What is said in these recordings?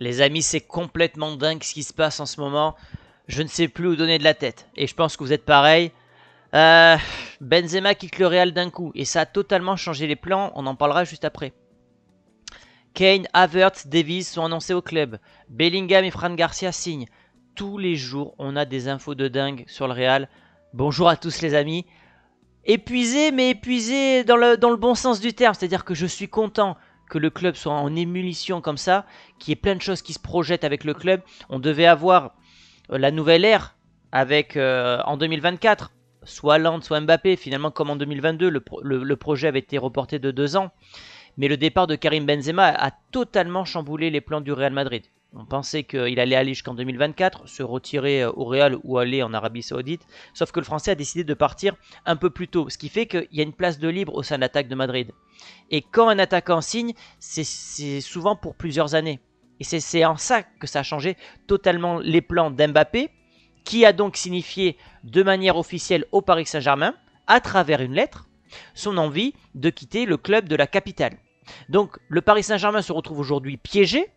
Les amis, c'est complètement dingue ce qui se passe en ce moment. Je ne sais plus où donner de la tête. Et je pense que vous êtes pareil. Euh, Benzema quitte le Real d'un coup. Et ça a totalement changé les plans. On en parlera juste après. Kane, Havertz, Davies sont annoncés au club. Bellingham et Fran Garcia signent. Tous les jours, on a des infos de dingue sur le Real. Bonjour à tous les amis. Épuisé, mais épuisé dans dans le bon sens du terme. C'est-à-dire que je suis content que le club soit en émulation comme ça, qu'il y ait plein de choses qui se projettent avec le club. On devait avoir euh, la nouvelle ère avec euh, en 2024, soit Land, soit Mbappé. Finalement, comme en 2022, le, le, projet avait été reporté de deux ans. Mais le départ de Karim Benzema a totalement chamboulé les plans du Real Madrid. On pensait qu'il allait aller jusqu'en 2024, se retirer euh, au Real ou aller en Arabie Saoudite. Sauf que le Français a décidé de partir un peu plus tôt, ce qui fait qu'il y a une place de libre au sein de l'attaque de Madrid. Et quand un attaquant signe, c'est souvent pour plusieurs années. Et c'est en ça que ça a changé totalement les plans d'Mbappé, qui a donc signifié de manière officielle au Paris Saint-Germain, à travers une lettre, son envie de quitter le club de la capitale. Donc le Paris Saint-Germain se retrouve aujourd'hui piégé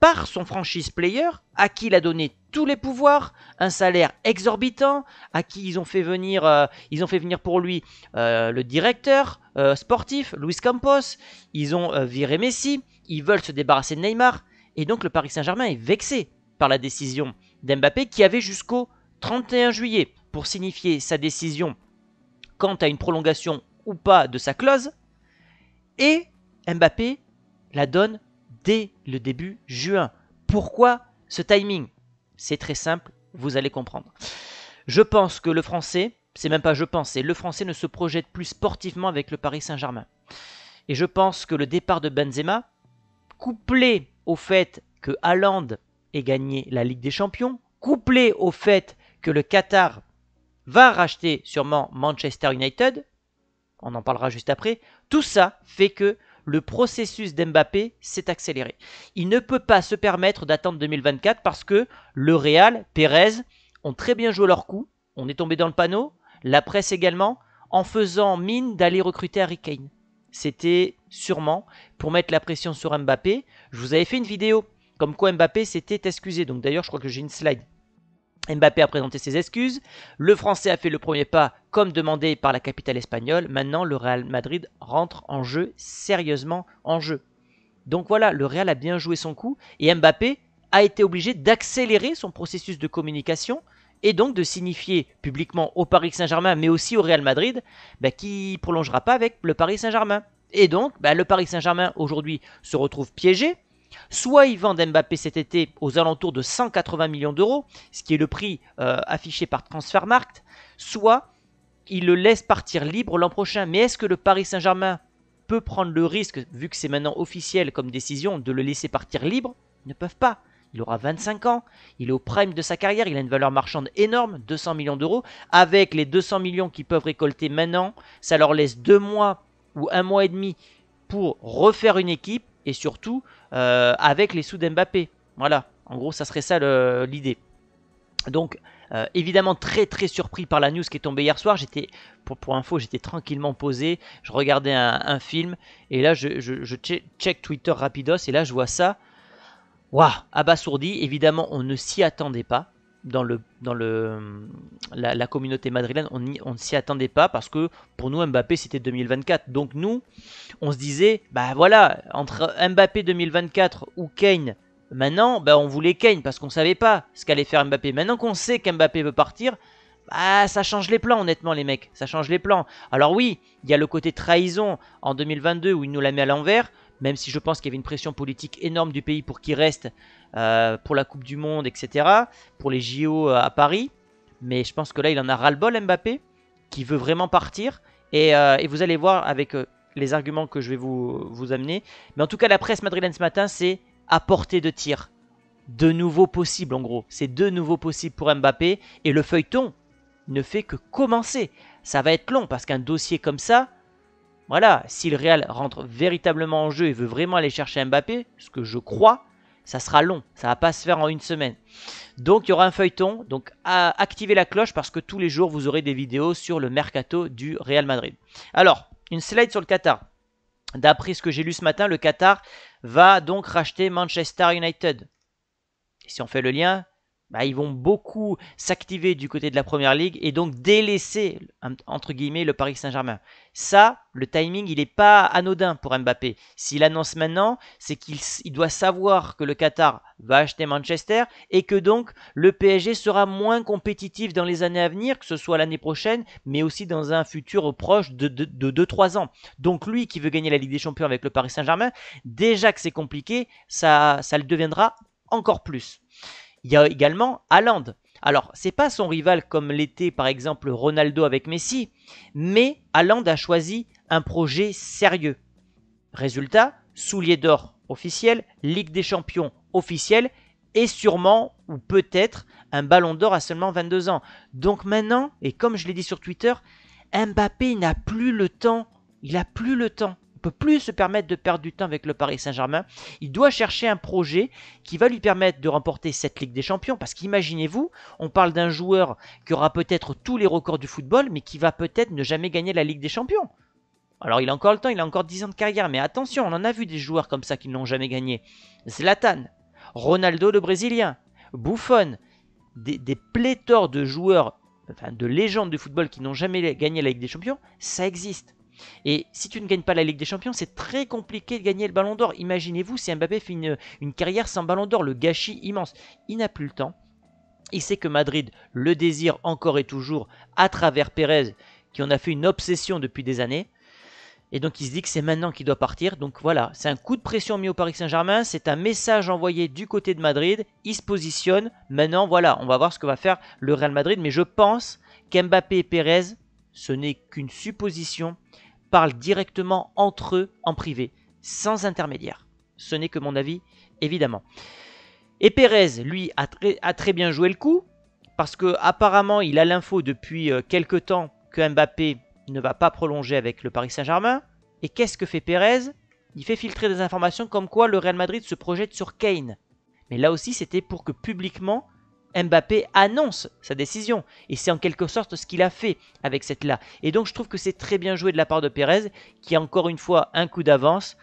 par son franchise player, à qui il a donné tous les pouvoirs, un salaire exorbitant, à qui ils ont fait venir, euh, ils ont fait venir pour lui euh, le directeur euh, sportif, Luis Campos, ils ont viré Messi, ils veulent se débarrasser de Neymar, et donc le Paris Saint-Germain est vexé par la décision d'Mbappé qui avait jusqu'au 31 juillet pour signifier sa décision quant à une prolongation ou pas de sa clause, et Mbappé la donne dès le début juin. Pourquoi ce timing C'est très simple, vous allez comprendre. Je pense que le français, c'est même pas je pense, c'est le français ne se projette plus sportivement avec le Paris Saint-Germain. Et je pense que le départ de Benzema, couplé au fait que Haaland ait gagné la Ligue des Champions, couplé au fait que le Qatar va racheter sûrement Manchester United, on en parlera juste après, tout ça fait que le processus d'Mbappé s'est accéléré. Il ne peut pas se permettre d'attendre 2024 parce que le Real, Pérez, ont très bien joué leur coup. On est tombé dans le panneau, la presse également, en faisant mine d'aller recruter Harry Kane. C'était sûrement pour mettre la pression sur Mbappé. Je vous avais fait une vidéo comme quoi Mbappé s'était excusé. Donc d'ailleurs, je crois que j'ai une slide Mbappé a présenté ses excuses. Le Français a fait le premier pas comme demandé par la capitale espagnole. Maintenant, le Real Madrid rentre en jeu, sérieusement en jeu. Donc voilà, le Real a bien joué son coup et Mbappé a été obligé d'accélérer son processus de communication et donc de signifier publiquement au Paris Saint-Germain, mais aussi au Real Madrid, qu'il bah, qui prolongera pas avec le Paris Saint-Germain. Et donc, bah, le Paris Saint-Germain aujourd'hui se retrouve piégé Soit ils vendent Mbappé cet été aux alentours de 180 millions d'euros, ce qui est le prix euh, affiché par Transfermarkt, soit ils le laissent partir libre l'an prochain. Mais est-ce que le Paris Saint-Germain peut prendre le risque, vu que c'est maintenant officiel comme décision, de le laisser partir libre Ils ne peuvent pas. Il aura 25 ans, il est au prime de sa carrière, il a une valeur marchande énorme, 200 millions d'euros. Avec les 200 millions qu'ils peuvent récolter maintenant, ça leur laisse deux mois ou un mois et demi pour refaire une équipe, et surtout euh, avec les sous d'Mbappé. Voilà, en gros, ça serait ça l'idée. Donc, euh, évidemment, très très surpris par la news qui est tombée hier soir. J'étais, pour, pour, info, j'étais tranquillement posé. Je regardais un, film et là, je, je, check Twitter rapidos et là, je vois ça. Waouh, abasourdi. Évidemment, on ne s'y attendait pas dans, le, dans le, la, communauté madrilène, on, ne s'y attendait pas parce que pour nous, Mbappé, c'était 2024. Donc nous, on se disait, bah voilà, entre Mbappé 2024 ou Kane, maintenant, bah on voulait Kane parce qu'on savait pas ce qu'allait faire Mbappé. Maintenant qu'on sait qu'Mbappé veut partir, Bah ça change les plans, honnêtement, les mecs. Ça change les plans. Alors oui, il y a le côté trahison en 2022 où il nous la met à l'envers même si je pense qu'il y avait une pression politique énorme du pays pour qu'il reste euh, pour la Coupe du Monde, etc., pour les JO euh, à Paris. Mais je pense que là, il en a ras-le-bol, Mbappé, qui veut vraiment partir. Et, euh, vous allez voir avec les arguments que je vais vous, vous amener. Mais en tout cas, la presse madrilène ce matin, c'est à portée de tir. De nouveau possible, en gros. C'est de nouveau possible pour Mbappé. Et le feuilleton ne fait que commencer. Ça va être long parce qu'un dossier comme ça, voilà, si le Real rentre véritablement en jeu et veut vraiment aller chercher Mbappé, ce que je crois, ça sera long, ça ne va pas se faire en une semaine. Donc il y aura un feuilleton, donc activez la cloche parce que tous les jours vous aurez des vidéos sur le mercato du Real Madrid. Alors, une slide sur le Qatar. D'après ce que j'ai lu ce matin, le Qatar va donc racheter Manchester United. si on fait le lien, bah, ils vont beaucoup s'activer du côté de la Première Ligue et donc délaisser, entre guillemets, le Paris Saint-Germain. Ça, le timing, il n'est pas anodin pour Mbappé. S'il annonce maintenant, c'est qu'il doit savoir que le Qatar va acheter Manchester et que donc le PSG sera moins compétitif dans les années à venir, que ce soit l'année prochaine, mais aussi dans un futur proche de 2-3 ans. Donc lui qui veut gagner la Ligue des Champions avec le Paris Saint-Germain, déjà que c'est compliqué, ça, ça le deviendra encore plus. Il y a également Haaland. Alors, c'est pas son rival comme l'était par exemple Ronaldo avec Messi, mais Haaland a choisi un projet sérieux. Résultat, soulier d'or officiel, Ligue des Champions officiel, et sûrement ou peut-être un ballon d'or à seulement 22 ans. Donc maintenant, et comme je l'ai dit sur Twitter, Mbappé n'a plus le temps, il n'a plus le temps peut plus se permettre de perdre du temps avec le Paris Saint-Germain. Il doit chercher un projet qui va lui permettre de remporter cette Ligue des Champions. Parce qu'imaginez-vous, on parle d'un joueur qui aura peut-être tous les records du football, mais qui va peut-être ne jamais gagner la Ligue des Champions. Alors il a encore le temps, il a encore 10 ans de carrière, mais attention, on en a vu des joueurs comme ça qui n'ont jamais gagné. Zlatan, Ronaldo le Brésilien, Buffon, des, des pléthores de joueurs, enfin de légendes du football qui n'ont jamais gagné la Ligue des Champions, ça existe. Et si tu ne gagnes pas la Ligue des Champions, c'est très compliqué de gagner le Ballon d'Or. Imaginez-vous si Mbappé fait une, carrière sans Ballon d'Or, le gâchis immense. Il n'a plus le temps. Il sait que Madrid le désire encore et toujours à travers Pérez, qui en a fait une obsession depuis des années. Et donc il se dit que c'est maintenant qu'il doit partir. Donc voilà, c'est un coup de pression mis au Paris Saint-Germain, c'est un message envoyé du côté de Madrid. Il se positionne. Maintenant, voilà, on va voir ce que va faire le Real Madrid. Mais je pense qu'Mbappé et Pérez ce n'est qu'une supposition, Parle directement entre eux en privé, sans intermédiaire. Ce n'est que mon avis, évidemment. Et Pérez, lui, a, a très bien joué le coup, parce que apparemment il a l'info depuis euh, quelque temps que Mbappé ne va pas prolonger avec le Paris Saint-Germain. Et qu'est-ce que fait Pérez Il fait filtrer des informations comme quoi le Real Madrid se projette sur Kane. Mais là aussi, c'était pour que publiquement, Mbappé annonce sa décision. Et c'est en quelque sorte ce qu'il a fait avec cette là. Et donc je trouve que c'est très bien joué de la part de Pérez, qui a encore une fois un coup d'avance.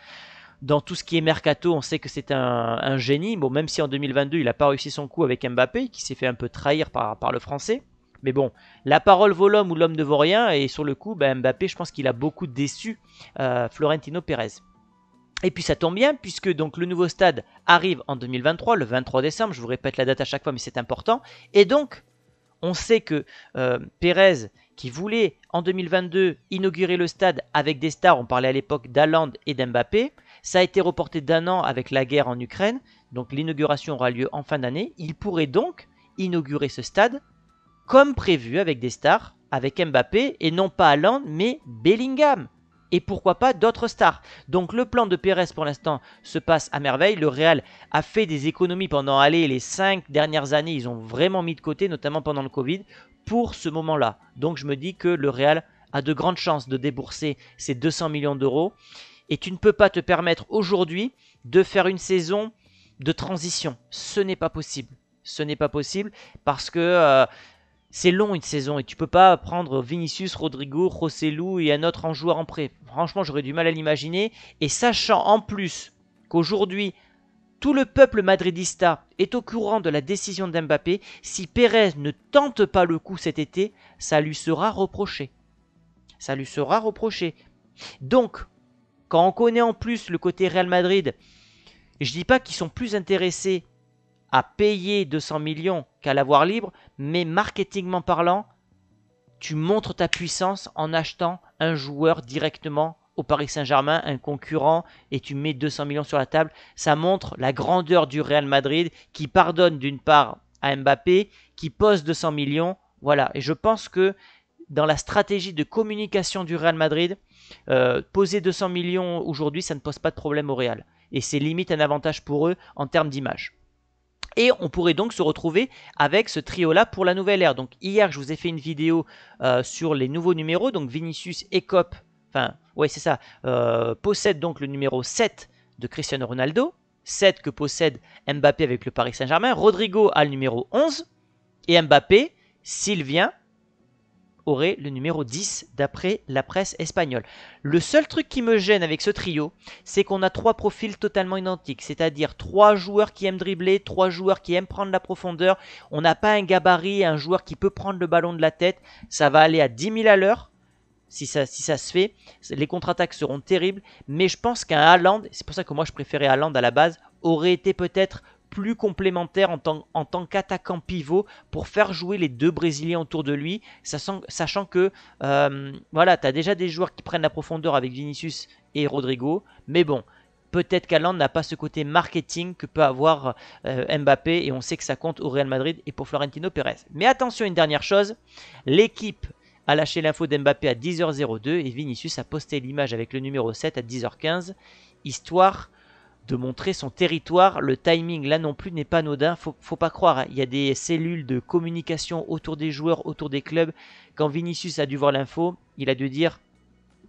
Dans tout ce qui est mercato, on sait que c'est un, génie. Bon, même si en 2022, il n'a pas réussi son coup avec Mbappé, qui s'est fait un peu trahir par, le français. Mais bon, la parole vaut l'homme ou l'homme ne vaut rien. Et sur le coup, ben, Mbappé, je pense qu'il a beaucoup déçu euh, Florentino Pérez. Et puis ça tombe bien puisque donc le nouveau stade arrive en 2023, le 23 décembre, je vous répète la date à chaque fois mais c'est important. Et donc on sait que Perez, euh, Pérez qui voulait en 2022 inaugurer le stade avec des stars, on parlait à l'époque d'Aland et d'Mbappé, ça a été reporté d'un an avec la guerre en Ukraine, donc l'inauguration aura lieu en fin d'année, il pourrait donc inaugurer ce stade comme prévu avec des stars, avec Mbappé et non pas Aland mais Bellingham et pourquoi pas d'autres stars. Donc le plan de Pérez pour l'instant se passe à merveille. Le Real a fait des économies pendant les 5 dernières années. Ils ont vraiment mis de côté, notamment pendant le Covid, pour ce moment-là. Donc je me dis que le Real a de grandes chances de débourser ces 200 millions d'euros. Et tu ne peux pas te permettre aujourd'hui de faire une saison de transition. Ce n'est pas possible. Ce n'est pas possible parce que euh, c'est long une saison et tu peux pas prendre Vinicius, Rodrigo, Rossellou et un autre en joueur en prêt. Franchement, j'aurais du mal à l'imaginer. Et sachant en plus qu'aujourd'hui, tout le peuple madridista est au courant de la décision d'Mbappé, si Pérez ne tente pas le coup cet été, ça lui sera reproché. Ça lui sera reproché. Donc, quand on connaît en plus le côté Real Madrid, je dis pas qu'ils sont plus intéressés à payer 200 millions qu'à l'avoir libre, mais marketingment parlant, tu montres ta puissance en achetant un joueur directement au Paris Saint-Germain, un concurrent, et tu mets 200 millions sur la table. Ça montre la grandeur du Real Madrid qui pardonne d'une part à Mbappé, qui pose 200 millions. Voilà, et je pense que dans la stratégie de communication du Real Madrid, euh, poser 200 millions aujourd'hui, ça ne pose pas de problème au Real. Et c'est limite un avantage pour eux en termes d'image. Et on pourrait donc se retrouver avec ce trio-là pour la nouvelle ère. Donc hier, je vous ai fait une vidéo euh, sur les nouveaux numéros. Donc Vinicius et Cop, enfin, ouais, c'est ça, euh, possèdent possède donc le numéro 7 de Cristiano Ronaldo. 7 que possède Mbappé avec le Paris Saint-Germain. Rodrigo a le numéro 11. Et Mbappé, s'il vient, aurait le numéro 10 d'après la presse espagnole. Le seul truc qui me gêne avec ce trio, c'est qu'on a trois profils totalement identiques, c'est-à-dire trois joueurs qui aiment dribbler, trois joueurs qui aiment prendre la profondeur. On n'a pas un gabarit, un joueur qui peut prendre le ballon de la tête. Ça va aller à 10 000 à l'heure. Si ça, se fait, les contre-attaques seront terribles. Mais je pense qu'un Haaland, c'est pour ça que moi je préférais Haaland à la base, aurait été peut-être plus complémentaire en tant, qu'attaquant pivot pour faire jouer les deux Brésiliens autour de lui, sachant, que euh, voilà, tu as déjà des joueurs qui prennent la profondeur avec Vinicius et Rodrigo, mais bon, peut-être qu'Alan n'a pas ce côté marketing que peut avoir euh, Mbappé et on sait que ça compte au Real Madrid et pour Florentino Pérez. Mais attention, une dernière chose, l'équipe a lâché l'info d'Mbappé à 10h02 et Vinicius a posté l'image avec le numéro 7 à 10h15, histoire de montrer son territoire. Le timing là non plus n'est pas anodin, faut, pas croire. Hein. Il y a des cellules de communication autour des joueurs, autour des clubs. Quand Vinicius a dû voir l'info, il a dû dire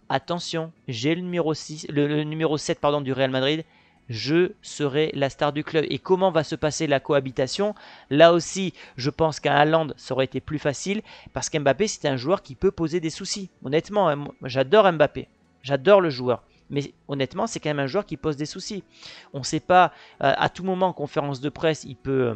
attention, j'ai le numéro 6, le, numéro 7 pardon du Real Madrid. Je serai la star du club. Et comment va se passer la cohabitation Là aussi, je pense qu'un Haaland, ça aurait été plus facile. Parce qu'Mbappé, c'est un joueur qui peut poser des soucis. Honnêtement, hein, j'adore Mbappé. J'adore le joueur. Mais honnêtement, c'est quand même un joueur qui pose des soucis. On ne sait pas, euh, à tout moment en conférence de presse, il peut... Euh,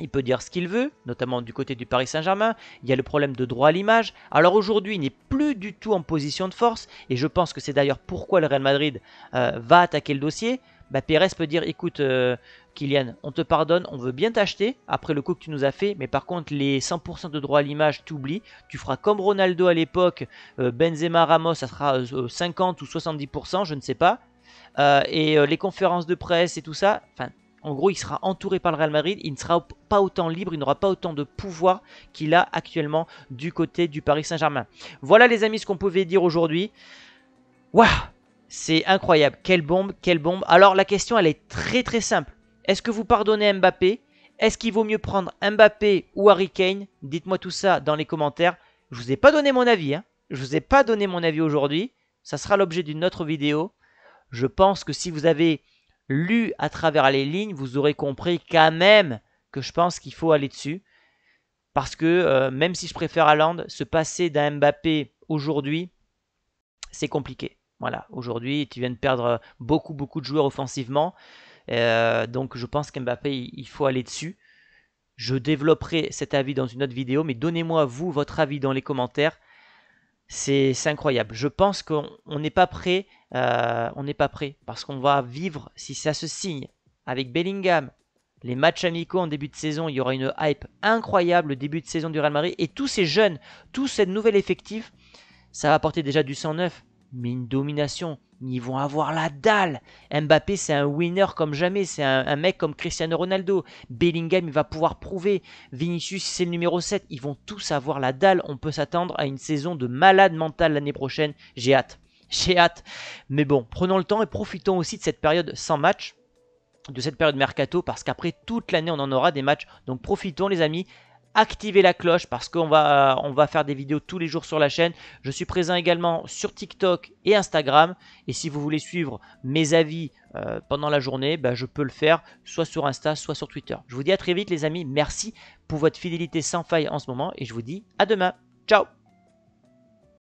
il peut dire ce qu'il veut, notamment du côté du Paris Saint-Germain. Il y a le problème de droit à l'image. Alors aujourd'hui, il n'est plus du tout en position de force. Et je pense que c'est d'ailleurs pourquoi le Real Madrid euh, va attaquer le dossier. Bah, Pérez peut dire écoute, Kylian, on te pardonne, on veut bien t'acheter après le coup que tu nous as fait, mais par contre, les 100% de droits à l'image, oublies. Tu feras comme Ronaldo à l'époque, euh, Benzema Ramos, ça sera 50 euh, euh, ou 70%, je ne sais pas. et les conférences de presse et tout ça, enfin, en gros, il sera entouré par le Real Madrid, il ne sera pas autant libre, il n'aura pas autant de pouvoir qu'il a actuellement du côté du Paris Saint-Germain. Voilà les amis ce qu'on pouvait dire aujourd'hui. Waouh, c'est incroyable, quelle bombe, quelle bombe. Alors la question elle est très très simple. Est-ce que vous pardonnez Mbappé Est-ce qu'il vaut mieux prendre Mbappé ou Harry Kane Dites-moi tout ça dans les commentaires. Je vous ai pas donné mon avis. Je hein. Je vous ai pas donné mon avis aujourd'hui. Ça sera l'objet d'une autre vidéo. Je pense que si vous avez lu à travers les lignes, vous aurez compris quand même que je pense qu'il faut aller dessus. Parce que euh, même si je préfère Allende, se passer d'un Mbappé aujourd'hui, c'est compliqué. Voilà, aujourd'hui, tu viens de perdre beaucoup, beaucoup de joueurs offensivement. Euh, donc je pense qu'Mbappé, il faut aller dessus. Je développerai cet avis dans une autre vidéo, mais donnez-moi vous votre avis dans les commentaires. C'est incroyable. Je pense qu'on n'est pas prêt. Euh, on n'est pas prêt parce qu'on va vivre si ça se signe avec Bellingham. Les matchs amicaux en début de saison, il y aura une hype incroyable début de saison du Real Madrid et tous ces jeunes, tous ces nouvelles effectif, ça va apporter déjà du 109 mais une domination. Ils vont avoir la dalle. Mbappé, c'est un winner comme jamais. C'est un, mec comme Cristiano Ronaldo. Bellingham, il va pouvoir prouver. Vinicius, c'est le numéro 7. Ils vont tous avoir la dalle. On peut s'attendre à une saison de malade mentale l'année prochaine. J'ai hâte. J'ai hâte. Mais bon, prenons le temps et profitons aussi de cette période sans match. De cette période mercato. Parce qu'après toute l'année, on en aura des matchs. Donc profitons les amis activez la cloche parce qu'on va, euh, on va faire des vidéos tous les jours sur la chaîne. Je suis présent également sur TikTok et Instagram. Et si vous voulez suivre mes avis euh, pendant la journée, bah, je peux le faire soit sur Insta, soit sur Twitter. Je vous dis à très vite les amis. Merci pour votre fidélité sans faille en ce moment et je vous dis à demain. Ciao